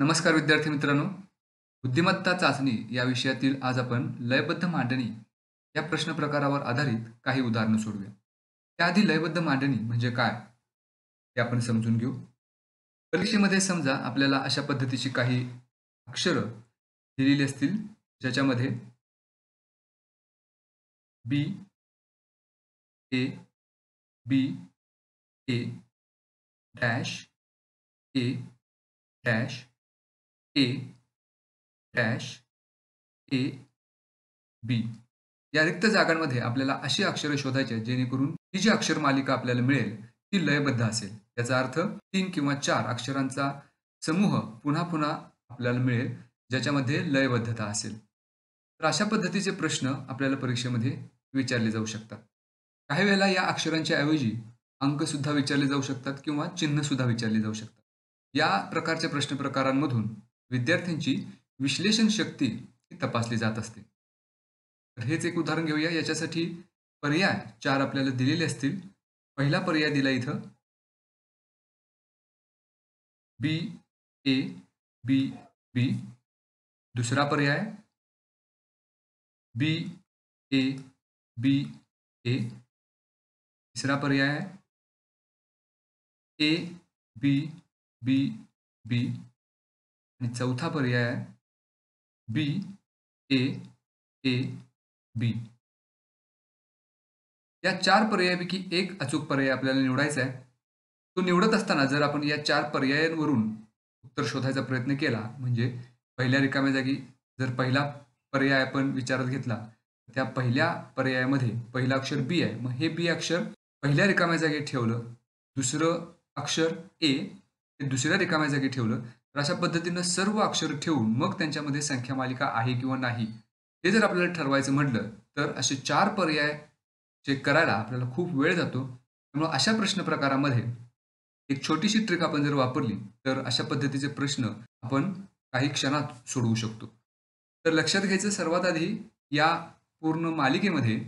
नमस्कार विद्यार्थी मित्रांनो बुद्धिमत्ता चाचणी या विषयातील आज आपण लयबद्ध मांडणी या प्रश्न प्रकारावर आधारित काही उदाहरणं सोडूया त्याआधी लयबद्ध मांडणी म्हणजे काय हे आपण समजून घेऊ परीक्षेमध्ये समजा आपल्याला अशा पद्धतीची काही अक्षरं दिलेली असतील ज्याच्यामध्ये B A B A dash A dash A dash A B या रिक्त जागांमध्ये आपल्याला अशी अक्षरं शोधायची आहेत जेणेकरून ही जी अक्षर मालिका आपल्याला मिळेल ती लयबद्ध असेल याचा अर्थ तीन किंवा चार अक्षरांचा समूह पुन्हा पुन्हा आपल्याला मिळेल ज्याच्यामध्ये लयबद्धता असेल तर अशा पद्धतीचे प्रश्न आपल्याला परीक्षेमध्ये विचारले जाऊ शकतात काही वेळेला या अक्षरांच्या ऐवजी अंकसुद्धा विचारले जाऊ शकतात किंवा चिन्ह सुद्धा विचारले जाऊ शकतात या प्रकारच्या प्रकारांमधून विद्यार्थ्यांची विश्लेषण शक्ती ही तपासली जात असते तर हेच एक उदाहरण घेऊया याच्यासाठी पर्याय चार आपल्याला दिलेले असतील पहिला पर्याय दिला इथं बी ए बी बी दुसरा पर्याय बी ए बी ए तिसरा पर्याय ए बी बी बी आणि चौथा पर्याय आहे बी ए ए बी या चार पर्यायापैकी एक अचूक पर्याय आपल्याला निवडायचा आहे तो निवडत असताना जर आपण या चार पर्यायांवरून उत्तर शोधायचा प्रयत्न केला म्हणजे पहिल्या रिकाम्या जागी जर पहिला पर्याय आपण विचारात घेतला त्या पहिल्या पर्यायामध्ये पहिलं अक्षर बी आहे मग हे बी अक्षर पहिल्या रिकाम्या जागी ठेवलं दुसरं अक्षर ए हे दुसऱ्या रिकाम्या जागी ठेवलं तर अशा पद्धतीनं सर्व अक्षर ठेवून मग त्यांच्यामध्ये संख्या मालिका आहे किंवा नाही हे जर आपल्याला ठरवायचं म्हटलं तर असे चार पर्याय चेक करायला आपल्याला खूप वेळ जातो त्यामुळे अशा प्रश्न प्रकारामध्ये एक छोटीशी ट्रिक आपण जर वापरली तर अशा पद्धतीचे प्रश्न आपण काही क्षणात सोडवू शकतो तर लक्षात घ्यायचं सर्वात आधी या पूर्ण मालिकेमध्ये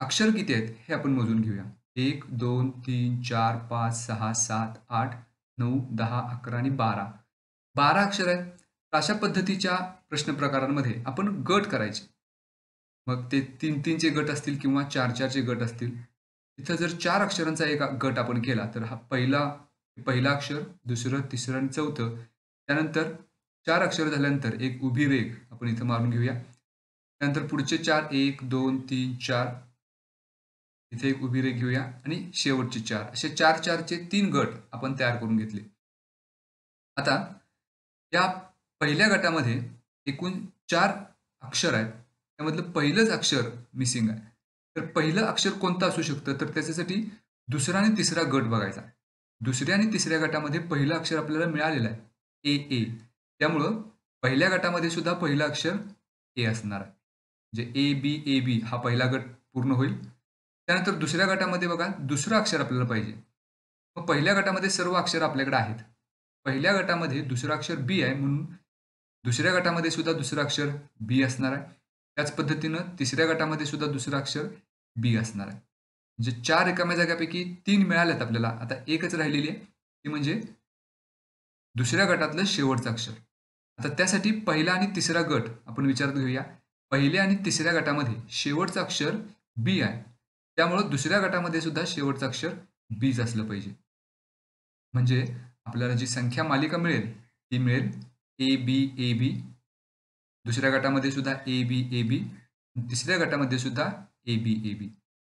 अक्षर किती आहेत हे आपण मोजून घेऊया एक दोन तीन चार पाच सहा सात आठ नऊ दहा अकरा आणि बारा बारा अक्षर आहे अशा पद्धतीच्या प्रश्न प्रकारांमध्ये आपण गट करायचे मग ते तीन तीनचे गट असतील किंवा चार चारचे गट असतील इथं जर चार अक्षरांचा एक गट आपण केला तर हा पहिला पहिला अक्षर दुसरं तिसरं आणि चौथं त्यानंतर चार अक्षर झाल्यानंतर एक उभी रेघ आपण इथं मारून घेऊया त्यानंतर पुढचे चार एक दोन तीन चार इथे एक उभी रेघ घेऊया आणि शेवटचे चार असे चार चारचे तीन गट आपण तयार करून घेतले आता या पहिल्या गटामध्ये एकूण चार अक्षर आहेत त्यामधलं पहिलंच अक्षर मिसिंग आहे तर पहिलं अक्षर कोणतं असू शकतं तर त्याच्यासाठी दुसरा आणि तिसरा गट बघायचा दुसऱ्या आणि तिसऱ्या गटामध्ये पहिलं अक्षर आपल्याला मिळालेलं आहे ए ए त्यामुळं पहिल्या गटामध्ये सुद्धा पहिलं अक्षर ए असणार आहे म्हणजे ए बी ए बी हा पहिला गट पूर्ण होईल त्यानंतर दुसऱ्या गटामध्ये बघा दुसरं अक्षर आपल्याला पाहिजे मग पहिल्या गटामध्ये सर्व अक्षर आपल्याकडे आहेत पहिल्या गटामध्ये दुसरं अक्षर बी आहे म्हणून दुसऱ्या गटामध्ये सुद्धा दुसरं अक्षर बी असणार आहे त्याच पद्धतीनं तिसऱ्या गटामध्ये सुद्धा दुसरं अक्षर बी असणार आहे म्हणजे चार रिकाम्या जागापैकी तीन मिळाल्यात आपल्याला आता एकच राहिलेली आहे ती म्हणजे दुसऱ्या गटातलं शेवटचं अक्षर आता त्यासाठी पहिला आणि तिसरा गट आपण विचारत घेऊया पहिल्या आणि तिसऱ्या गटामध्ये शेवटचं अक्षर बी आहे त्यामुळं दुसऱ्या गटामध्ये सुद्धा शेवटचं अक्षर बीच असलं पाहिजे म्हणजे आपल्याला जी संख्या मालिका मिळेल ती मिळेल ए बी ए बी दुसऱ्या गटामध्ये सुद्धा ए बी ए बी तिसऱ्या गटामध्ये सुद्धा ए बी ए बी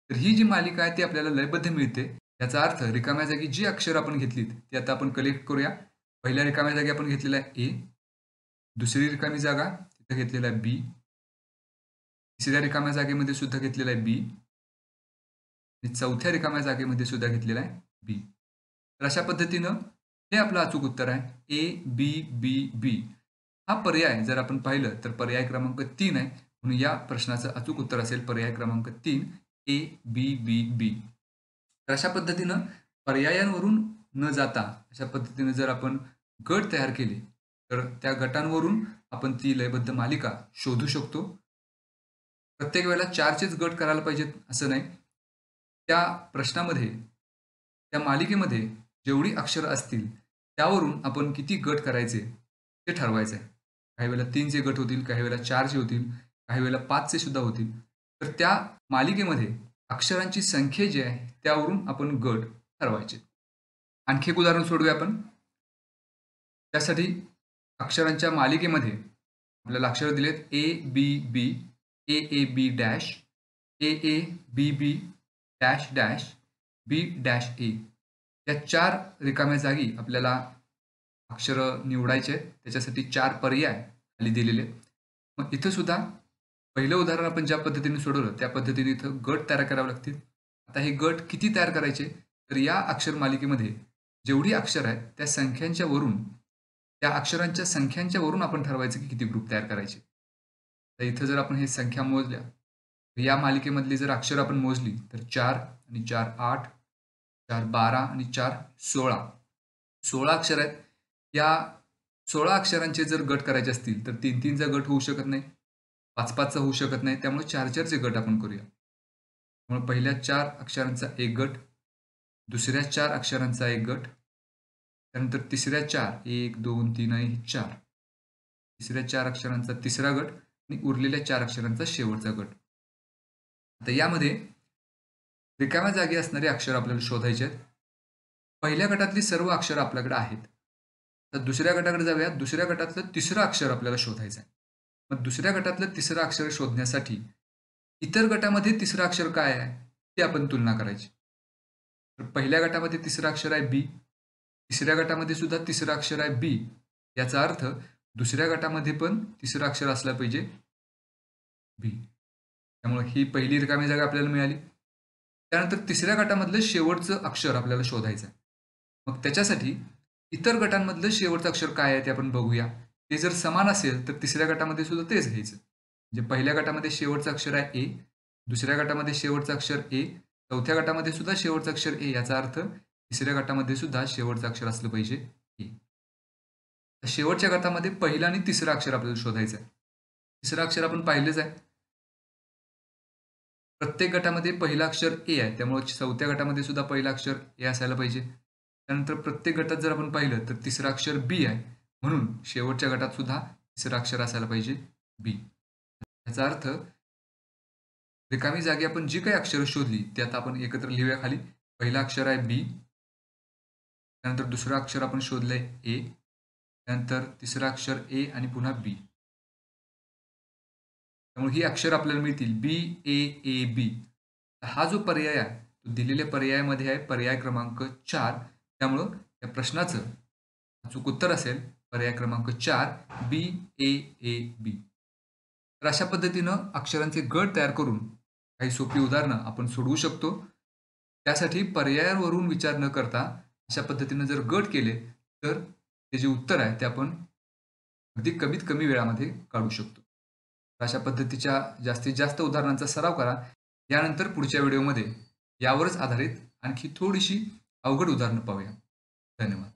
तर ही जी मालिका आहे ती आपल्याला लयबद्ध मिळते याचा अर्थ रिकाम्या जागी जी अक्षर आपण घेतलीत ती आता आपण कलेक्ट करूया पहिल्या रिकाम्या जागी आपण घेतलेला ए दुसरी रिकामी जागा तिथं घेतलेला बी तिसऱ्या रिकाम्या जागेमध्ये सुद्धा घेतलेला आहे बी आणि चौथ्या रिकाम्या जागेमध्ये सुद्धा घेतलेला आहे बी तर अशा पद्धतीनं हे आपलं अचूक उत्तर आहे ए बी बी बी हा पर्याय जर आपण पाहिलं तर पर्याय क्रमांक तीन आहे म्हणून या प्रश्नाचं अचूक उत्तर असेल पर्याय क्रमांक तीन ए बी बी बी तर अशा पद्धतीनं पर्यायांवरून न जाता अशा पद्धतीनं जर आपण गट तयार केले तर त्या गटांवरून आपण ती लयबद्ध मालिका शोधू शकतो प्रत्येक वेळेला चारचेच गट करायला पाहिजेत असं नाही त्या प्रश्नामध्ये त्या मालिकेमध्ये जेवढी अक्षर असतील त्यावरून आपण किती गट करायचे ते ठरवायचं आहे काही वेळेला तीनचे गट होतील काही वेळेला चारचे होतील काही वेळेला पाचचे सुद्धा होतील तर त्या मालिकेमध्ये अक्षरांची संख्या जी आहे त्यावरून आपण गट ठरवायचे आणखी एक उदाहरण सोडूया आपण त्यासाठी अक्षरांच्या मालिकेमध्ये आपल्याला अक्षर दिलेत A B B A A B dash A A B B dash dash B dash A या चार रिकाम्या जागी आपल्याला अक्षरं निवडायचे त्याच्यासाठी चार पर्याय खाली दिलेले मग इथं सुद्धा पहिलं उदाहरण आपण ज्या पद्धतीने सोडवलं त्या पद्धतीने इथं गट तयार करावे लागतील आता हे गट किती तयार करायचे तर या अक्षर मालिकेमध्ये जेवढी अक्षर आहेत त्या संख्यांच्या वरून त्या अक्षरांच्या संख्यांच्या वरून आपण ठरवायचं की किती ग्रुप तयार करायचे तर इथं जर आपण हे संख्या मोजल्या या मालिकेमधली जर अक्षर आपण मोजली तर चार आणि चार आठ चार बारा आणि चार सोळा सोळा अक्षर आहेत या सोळा अक्षरांचे जर गट करायचे असतील तर तीन तीनचा गट होऊ शकत नाही पाच पाचचा होऊ शकत नाही त्यामुळे चार चारचे गट आपण करूया त्यामुळे पहिल्या चार अक्षरांचा एक गट दुसऱ्या चार अक्षरांचा एक गट त्यानंतर तिसऱ्या चार एक दोन तीन आणि चार तिसऱ्या चार अक्षरांचा तिसरा गट आणि उरलेल्या चार अक्षरांचा शेवटचा गट आता यामध्ये रिकाम्या जागी असणारे अक्षर आपल्याला शोधायचे आहेत पहिल्या गटातली सर्व अक्षर आपल्याकडे आहेत तर दुसऱ्या गटाकडे जाऊया दुसऱ्या गटातलं तिसरं अक्षर आपल्याला शोधायचं आहे मग दुसऱ्या गटातलं तिसरं अक्षर शोधण्यासाठी इतर गटामध्ये तिसरं अक्षर काय आहे ते आपण तुलना करायची तर पहिल्या गटामध्ये तिसरं अक्षर आहे बी तिसऱ्या गटामध्ये सुद्धा तिसरं अक्षर आहे बी याचा अर्थ दुसऱ्या गटामध्ये पण तिसरं अक्षर असलं पाहिजे बी त्यामुळे ही पहिली रिकामी जागा आपल्याला मिळाली त्यानंतर तिसऱ्या गटामधलं शेवटचं अक्षर आपल्याला शोधायचं आहे मग त्याच्यासाठी इतर गटांमधलं शेवटचं अक्षर काय आहे ते आपण बघूया ते जर समान असेल तर तिसऱ्या गटामध्ये सुद्धा तेच घ्यायचं म्हणजे पहिल्या गटामध्ये शेवटचं अक्षर आहे ए दुसऱ्या गटामध्ये शेवटचं अक्षर ए चौथ्या गटामध्ये सुद्धा शेवटचं अक्षर ए याचा अर्थ तिसऱ्या गटामध्ये सुद्धा शेवटचं अक्षर असलं पाहिजे ए शेवटच्या गटामध्ये पहिलं आणि तिसरं अक्षर आपल्याला शोधायचं आहे तिसरं अक्षर आपण पाहिलेच आहे प्रत्येक गटामध्ये पहिला अक्षर ए आहे त्यामुळे चौथ्या गटामध्ये सुद्धा पहिला अक्षर ए असायला पाहिजे त्यानंतर प्रत्येक गटात जर आपण पाहिलं तर तिसरा अक्षर बी आहे म्हणून शेवटच्या गटात सुद्धा तिसरा अक्षर असायला पाहिजे बी याचा अर्थ रिकामी जागी आपण जी काही अक्षरं शोधली ती आता आपण एकत्र लिहूया खाली पहिला अक्षर आहे बी त्यानंतर दुसरं अक्षर आपण शोधलंय ए त्यानंतर तिसरा अक्षर ए आणि पुन्हा बी त्यामुळे ही अक्षर आपल्याला मिळतील बी ए ए बी हा जो पर्याय आहे तो दिलेल्या पर्यायामध्ये आहे पर्याय क्रमांक चार त्यामुळं या प्रश्नाचं अचूक उत्तर असेल पर्याय क्रमांक चार बी ए ए बी तर अशा पद्धतीनं अक्षरांचे गट तयार करून काही सोपी उदाहरणं आपण सोडवू शकतो त्यासाठी पर्यायावरून विचार न करता अशा पद्धतीनं जर गट केले तर ते जे उत्तर आहे ते आपण अगदी कमीत कमी वेळामध्ये काढू शकतो अशा पद्धतीच्या जास्तीत जास्त उदाहरणांचा सराव करा यानंतर पुढच्या व्हिडिओमध्ये यावरच आधारित आणखी थोडीशी अवघड उदाहरणं पाहूया धन्यवाद